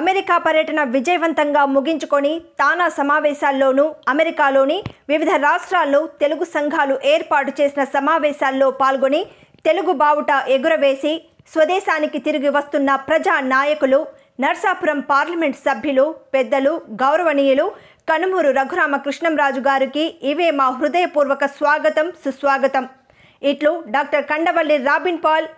America పర్యటన విజయవంతంగా ముగించుకొని తానా సమావేశాల్లోనూ అమెరికాలోని వివిధ రాష్ట్రాల్లో తెలుగు సంఘాలు ఏర్పాటు చేసిన సమావేశాల్లో పాల్గొని తెలుగు బావుట ఎగురవేసి స్వదేశానికి తిరిగి వస్తున్న ప్రజా నాయకులు నర్సాపురం పార్లమెంట్ సభ్యులు పెద్దలు గౌరవనీయులు కనుమూరు రఘురామకృష్ణంరాజు గారికి ఇవే మా హృదయపూర్వక స్వాగతం సుస్వాగతం ఇట్లు డాక్టర్ కండవల్లి రాబిన్ పాల్